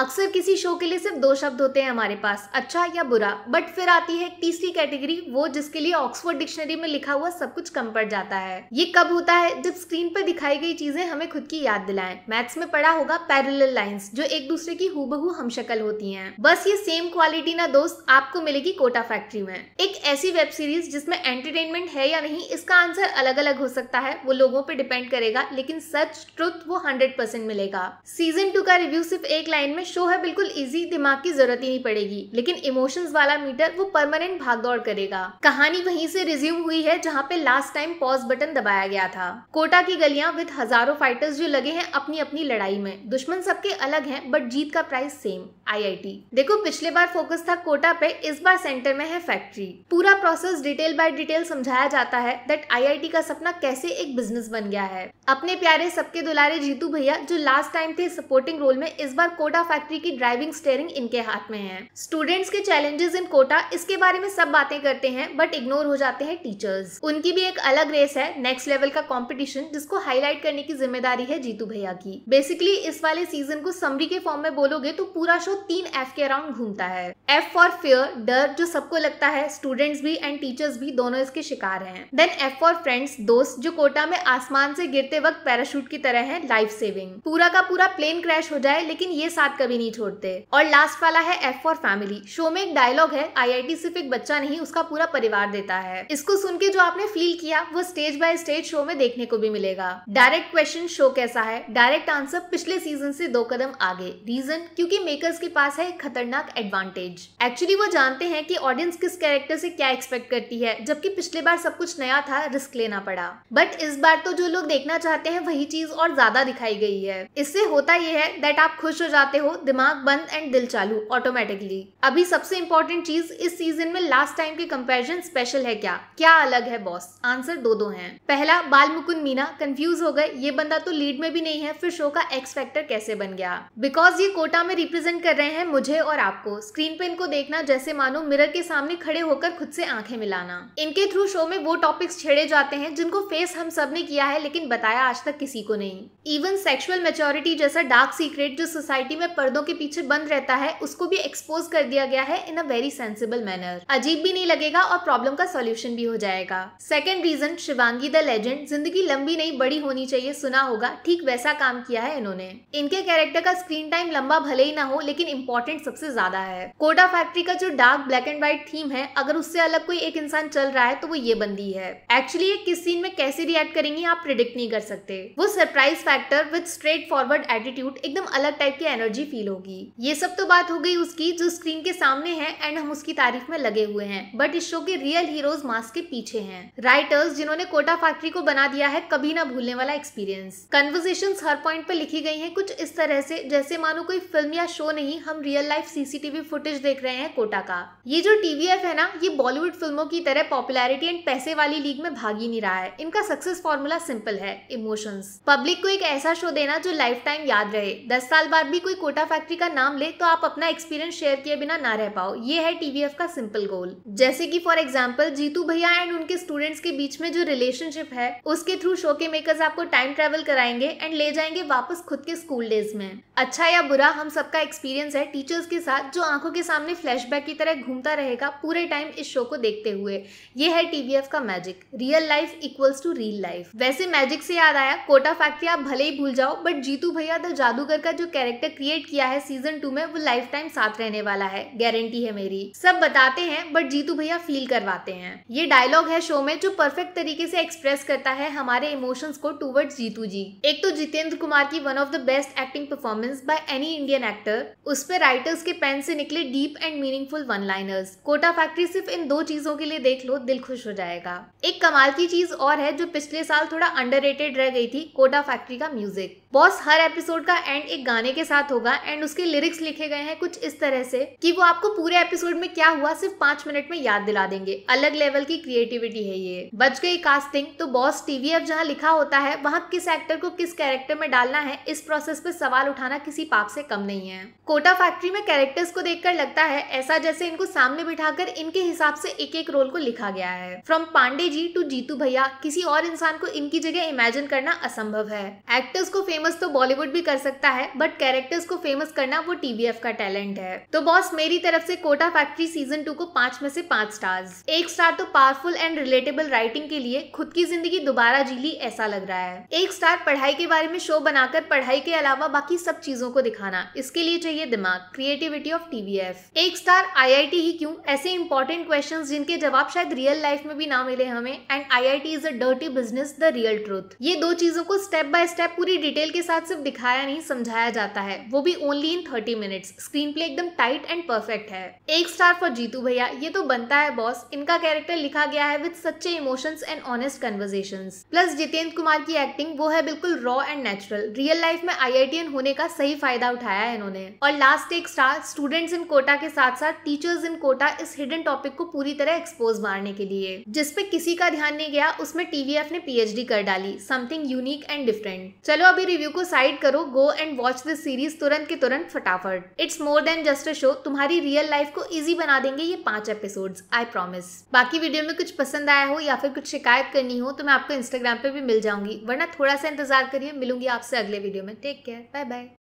अक्सर किसी शो के लिए सिर्फ दो शब्द होते हैं हमारे पास अच्छा या बुरा बट फिर आती है तीसरी कैटेगरी वो जिसके लिए ऑक्सफोर्ड डिक्शनरी में लिखा हुआ सब कुछ कम पड़ जाता है ये कब होता है जब स्क्रीन पर दिखाई गई चीजें हमें खुद की याद दिलाएं मैथ्स में पढ़ा होगा पैरल लाइन्स जो एक दूसरे की हूबहू हमशकल होती है बस ये सेम क्वालिटी ना दोस्त आपको मिलेगी कोटा फैक्ट्री में एक ऐसी वेब सीरीज जिसमें एंटरटेनमेंट है या नहीं इसका आंसर अलग अलग हो सकता है वो लोगों पर डिपेंड करेगा लेकिन सच ट्रुथ वो हंड्रेड मिलेगा सीजन टू का रिव्यू सिर्फ एक लाइन में शो है बिल्कुल इजी दिमाग की जरूरत ही नहीं पड़ेगी लेकिन इमोशंस वाला मीटर वो परमानेंट भागदौड़ करेगा कहानी वहीं से रिज्यूम हुई है जहाँ पे लास्ट टाइम पॉज बटन दबाया गया था कोटा की गलियां विद हजारों फाइटर्स जो लगे हैं अपनी अपनी लड़ाई में दुश्मन सबके अलग हैं बट जीत का प्राइस सेम आईआईटी देखो पिछले बार फोकस था कोटा पे इस बार सेंटर में है फैक्ट्री पूरा प्रोसेस डिटेल बाय डिटेल समझाया जाता है दैट आईआईटी का सपना कैसे एक बिजनेस बन गया है अपने प्यारे सबके दुलारे जीतू भैया जो लास्ट टाइम थे सपोर्टिंग रोल में इस बार कोटा फैक्ट्री की ड्राइविंग स्टेयरिंग इनके हाथ में है स्टूडेंट्स के चैलेंजेस इन कोटा इसके बारे में सब बातें करते हैं बट इग्नोर हो जाते हैं टीचर्स उनकी भी एक अलग रेस है नेक्स्ट लेवल का कॉम्पिटिशन जिसको हाईलाइट करने की जिम्मेदारी है जीतू भैया की बेसिकली इस वाले सीजन को समरी के फॉर्म में बोलोगे तो पूरा शो तीन एफ के अराउंड घूमता है एफ फॉर फेयर डर जो सबको लगता है स्टूडेंट्स भी एंड टीचर्स भी दोनों इसके शिकार हैं देन एफ फॉर फ्रेंड्स दोस्त जो कोटा में आसमान से गिरते वक्त पैराशूट की तरह है लाइफ सेविंग पूरा का पूरा प्लेन क्रैश हो जाए लेकिन ये साथ कभी नहीं छोड़ते और लास्ट वाला है एफ फॉर फैमिली शो में एक डायलॉग है आई सिर्फ एक बच्चा नहीं उसका पूरा परिवार देता है इसको सुन के जो आपने फील किया वो स्टेज बाय स्टेज शो में देखने को भी मिलेगा डायरेक्ट क्वेश्चन शो कैसा है डायरेक्ट आंसर पिछले सीजन से दो कदम आगे रीजन क्योंकि मेकर्स के पास है एक खतरनाक एडवांटेज एक्चुअली वो जानते हैं कि ऑडियंस किस कैरेक्टर से क्या एक्सपेक्ट करती है जबकि पिछले बार सब कुछ नया था रिस्क लेना पड़ा बट इस बार तो जो लोग देखना चाहते हैं वही चीज और ज्यादा दिखाई गई है इससे होता यह है दैट आप खुश हो जाते हो दिमाग बंद एंड दिल चालू ऑटोमेटिकली अभी सबसे इम्पोर्टेंट चीज इस सीजन में लास्ट टाइम के कम्पेरिजन स्पेशल है क्या क्या अलग है बॉस आंसर दो दो हैं पहला बाल मुकुंद मीना कंफ्यूज हो गए ये बंदा तो लीड में भी नहीं है फिर शो का एक्स फैक्टर कैसे बन गया बिकॉज ये कोटा में रिप्रेजेंट कर रहे हैं मुझे और आपको स्क्रीन पे इनको देखना जैसे मानो मिरर के सामने खड़े होकर खुद से आंखें मिलाना इनके थ्रू शो में वो टॉपिक्स छेड़े जाते हैं जिनको फेस हम सब ने किया है लेकिन बताया आज तक किसी को नहीं इवन सेक्सुअल मेचोरिटी जैसा डार्क सीक्रेट जो सोसाइटी में पर्दों के पीछे बंद रहता है उसको भी एक्सपोज कर दिया गया है in a very sensible manner अजीब भी नहीं लगेगा और प्रॉब्लम का सोल्यूशन भी हो जाएगा second reason Shivangi the legend जिंदगी लंबी नहीं बड़ी होनी चाहिए सुना होगा ठीक वैसा काम किया है इन्होंने इनके कैरेक्टर का स्क्रीन टाइम लंबा भले ही ना हो लेकिन लेकिन इम्पोर्टेंट सबसे ज्यादा है कोटा फैक्ट्री का जो dark black and white theme है अगर उससे अलग कोई एक इंसान चल रहा है तो वो ये बंदी है एक्चुअली ये किस सीन में कैसे रिएक्ट करेंगी आप प्रिडिक्ट नहीं कर सकते वो surprise factor with straight forward attitude एकदम अलग टाइप की एनर्जी फील होगी ये सब तो बात हो गई उसकी जो स्क्रीन के सामने है एंड हम उसकी तारीफ में लगे हुए हैं बट इस शो के रियल हीरोज मास्क के पीछे हैं राइटर्स जिन्होंने कोटा फैक्ट्री को बना दिया है कभी ना भूलने वाला एक्सपीरियंस कन्वर्जेशन हर पॉइंट पे लिखी गई है कुछ इस तरह से जैसे मानो कोई फिल्म या शो नहीं नहीं हम रियल लाइफ सीसीटीवी फुटेज देख रहे हैं कोटा का ये जो टीवीएफ है ना ये बॉलीवुड फिल्मों की तरह पॉपुलैरिटी एंड पैसे वाली लीग में भाग ही नहीं रहा है इनका सक्सेस फॉर्मूला सिंपल है इमोशंस पब्लिक को एक ऐसा शो देना जो लाइफ टाइम याद रहे दस साल बाद भी कोई कोटा फैक्ट्री का नाम ले तो आप अपना एक्सपीरियंस शेयर किए बिना ना रह पाओ ये है टीवीएफ का सिंपल गोल जैसे की फॉर एग्जाम्पल जीतू भैया एंड उनके स्टूडेंट्स के बीच में जो रिलेशनशिप है उसके थ्रू शो के मेकर्स आपको टाइम ट्रेवल कराएंगे एंड ले जाएंगे वापस खुद के स्कूल डेज में अच्छा या बुरा हम सबका एक्सपीरियंस एक्सपीरियंस है टीचर्स के साथ जो आंखों के सामने फ्लैशबैक की तरह घूमता रहेगा पूरे टाइम इस शो को देखते हुए ये है टीवीएफ का magic real life equals to real life वैसे मैजिक से याद आया कोटा फैक्ट्री आप भले ही भूल जाओ बट जीतू भैया द जादूगर का जो कैरेक्टर क्रिएट किया है सीजन टू में वो लाइफ टाइम साथ रहने वाला है गारंटी है मेरी सब बताते हैं बट जीतू भैया फील करवाते हैं ये डायलॉग है शो में जो परफेक्ट तरीके से एक्सप्रेस करता है हमारे इमोशंस को टूवर्ड्स जीतू जी एक तो जितेंद्र कुमार की one of the best acting performance by any Indian actor उस पर राइटर्स के पेन से निकले deep and meaningful one liners Kota factory सिर्फ इन दो चीजों के लिए देख लो दिल खुश हो जाएगा एक कमाल की चीज और है जो पिछले साल थोड़ा अंडर रह गई थी कोटा फैक्ट्री का म्यूजिक बॉस हर एपिसोड का एंड एक गाने के साथ होगा एंड उसके लिरिक्स लिखे गए हैं कुछ इस तरह से कि वो आपको पूरे एपिसोड में क्या हुआ सिर्फ पांच मिनट में याद दिला देंगे अलग लेवल की क्रिएटिविटी है ये बच गई कास्टिंग तो बॉस टीवी एफ जहाँ लिखा होता है वहाँ किस एक्टर को किस कैरेक्टर में डालना है इस प्रोसेस पे सवाल उठाना किसी पाप से कम नहीं है कोटा फैक्ट्री में कैरेक्टर्स को देखकर लगता है ऐसा जैसे इनको सामने बिठाकर इनके हिसाब से एक एक रोल को लिखा गया है फ्रॉम पांडे जी टू जीतू भैया किसी और इंसान को इनकी जगह इमेजिन करना असंभव है एक्टर्स को फेमस तो बॉलीवुड भी कर सकता है बट कैरेक्टर्स को फेमस करना वो टीवीएफ का टैलेंट है तो बॉस मेरी तरफ से कोटा फैक्ट्री सीजन टू को पांच में से पांच स्टार्स एक स्टार तो पावरफुल एंड रिलेटेबल राइटिंग के लिए खुद की जिंदगी दोबारा जी ली ऐसा लग रहा है एक स्टार पढ़ाई के बारे में शो बनाकर पढ़ाई के अलावा बाकी सब चीजों को दिखाना इसके लिए चाहिए दिमाग क्रिएटिविटी ऑफ टीवीएफ एक स्टार आईआईटी ही क्यों ऐसे इंपॉर्टेंट क्वेश्चंस जिनके जवाब शायद रियल लाइफ में भी ना मिले हमें and IIT is a dirty business the real truth ये दो चीजों को स्टेप बाय स्टेप पूरी डिटेल के साथ सिर्फ दिखाया नहीं समझाया जाता है वो भी only in thirty minute screen play एकदम टाइट एंड परफेक्ट है एक स्टार फॉर जीतू भैया ये तो बनता है बॉस इनका कैरेक्टर लिखा गया है विद सच्चे emotions and honest conversation plus Jitendra Kumar की एक्टिंग वो है बिल्कुल raw and natural real life में आई होने का सही फायदा उठाया है इन्होंने और लास्ट एक स्टार स्टूडेंट्स इन कोटा के साथ साथ टीचर्स इन कोटा इस हिडन टॉपिक को पूरी तरह एक्सपोज मारने के लिए जिसपे किसी का ध्यान नहीं गया उसमें टीवीएफ ने पीएचडी कर डाली समथिंग यूनिक एंड डिफरेंट चलो अभी रिव्यू को साइड करो go and watch this series तुरंत के तुरंत फटाफट it's more than just a show तुम्हारी रियल लाइफ को इजी बना देंगे ये पांच एपिसोड आई प्रॉमिस बाकी वीडियो में कुछ पसंद आया हो या फिर कुछ शिकायत करनी हो तो मैं आपको इंस्टाग्राम पे भी मिल जाऊंगी वरना थोड़ा सा इंतजार करिए मिलूंगी आपसे अगले वीडियो में टेक केयर बाय बाय